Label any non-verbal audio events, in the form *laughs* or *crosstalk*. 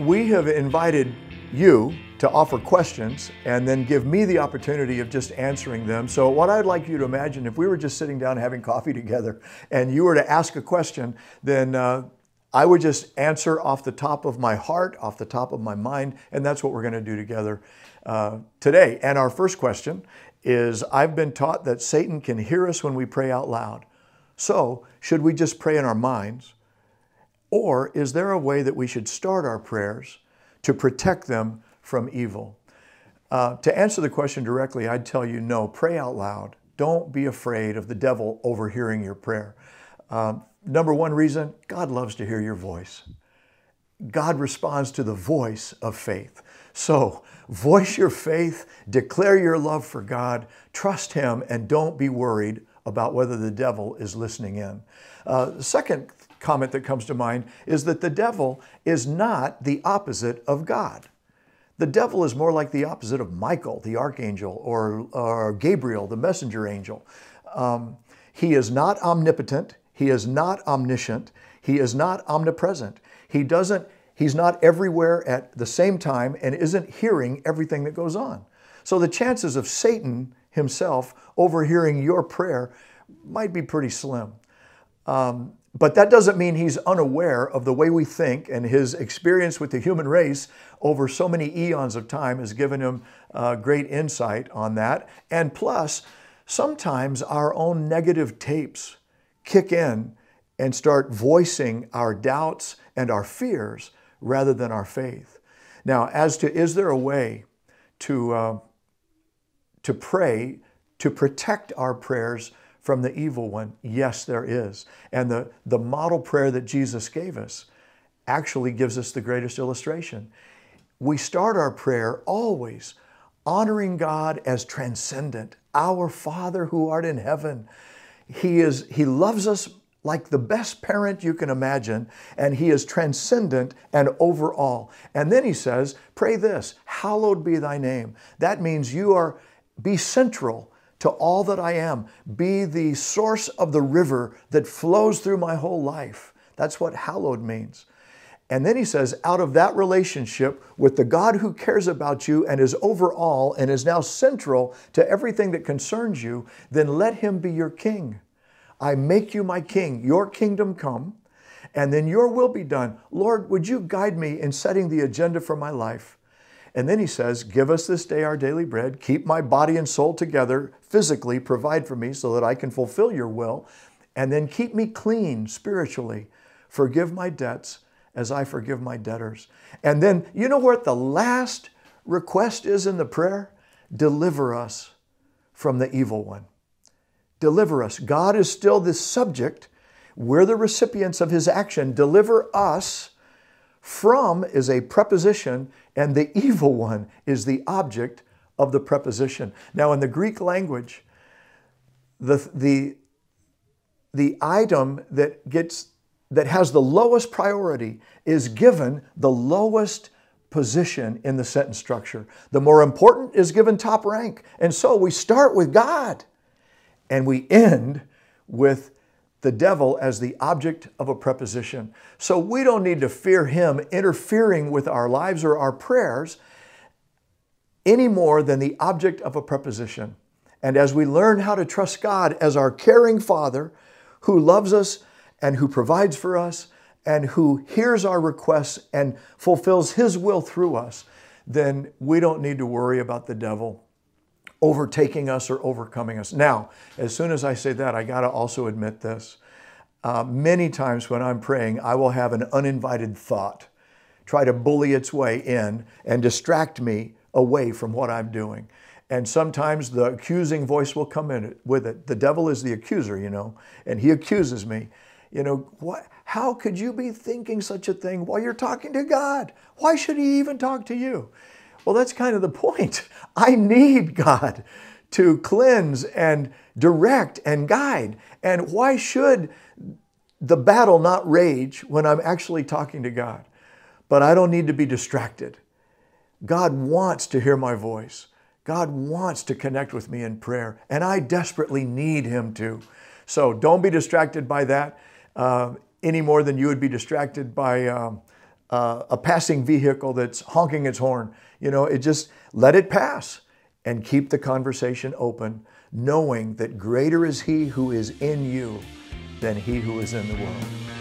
we have invited you to offer questions and then give me the opportunity of just answering them. So, what I'd like you to imagine if we were just sitting down having coffee *laughs* together and you were to ask a question, then uh, I would just answer off the top of my heart, off the top of my mind, and that's what we're going to do together uh, today. And our first question is I've been taught that Satan can hear us when we pray out loud. So, should we just pray in our minds? Or is there a way that we should start our prayers to protect them from evil? Uh, to answer the question directly, I'd tell you no, pray out loud. Don't be afraid of the devil overhearing your prayer. Um, number one reason God loves to hear your voice. God responds to the voice of faith. So, voice your faith, declare your love for God, trust Him, and don't be worried about whether the devil is listening in. Uh, second comment that comes to mind is that the devil is not the opposite of God. The devil is more like the opposite of Michael, the archangel, or, or Gabriel, the messenger angel. Um, he is not omnipotent. He is not omniscient. He is not omnipresent. He doesn't, he's not everywhere at the same time and isn't hearing everything that goes on. So the chances of Satan himself overhearing your prayer might be pretty slim. Um, but that doesn't mean he's unaware of the way we think, and his experience with the human race over so many eons of time has given him uh, great insight on that. And plus, sometimes our own negative tapes kick in and start voicing our doubts and our fears rather than our faith. Now, as to is there a way to, uh, to pray to protect our prayers from the evil one? Yes, there is. And the, the model prayer that Jesus gave us actually gives us the greatest illustration. We start our prayer always honoring God as transcendent, our Father who art in heaven. He, is, he loves us like the best parent you can imagine, and He is transcendent and over all. And then He says, Pray this, hallowed be thy name. That means you are, be central to all that I am. Be the source of the river that flows through my whole life. That's what hallowed means. And then he says, out of that relationship with the God who cares about you and is over all and is now central to everything that concerns you, then let him be your king. I make you my king, your kingdom come, and then your will be done. Lord, would you guide me in setting the agenda for my life? And then he says, Give us this day our daily bread, keep my body and soul together, physically provide for me so that I can fulfill your will, and then keep me clean spiritually. Forgive my debts as I forgive my debtors. And then, you know what the last request is in the prayer? Deliver us from the evil one. Deliver us. God is still the subject. We're the recipients of his action. Deliver us from is a preposition, and the evil one is the object of the preposition. Now, in the Greek language, the, the, the item that gets that has the lowest priority is given the lowest position in the sentence structure. The more important is given top rank. And so we start with God and we end with the devil as the object of a preposition. So we don't need to fear him interfering with our lives or our prayers any more than the object of a preposition. And as we learn how to trust God as our caring Father who loves us and who provides for us and who hears our requests and fulfills His will through us, then we don't need to worry about the devil overtaking us or overcoming us. Now, as soon as I say that, I got to also admit this. Uh, many times when I'm praying, I will have an uninvited thought try to bully its way in and distract me away from what I'm doing. And sometimes the accusing voice will come in with it. The devil is the accuser, you know, and he accuses me. You know, what, how could you be thinking such a thing while you're talking to God? Why should he even talk to you? Well, that's kind of the *laughs* point. I need God to cleanse and direct and guide. And why should the battle not rage when I'm actually talking to God? But I don't need to be distracted. God wants to hear my voice. God wants to connect with me in prayer, and I desperately need Him to. So don't be distracted by that uh, any more than you would be distracted by um, uh, a passing vehicle that's honking its horn. You know, it just let it pass and keep the conversation open, knowing that greater is He who is in you than He who is in the world.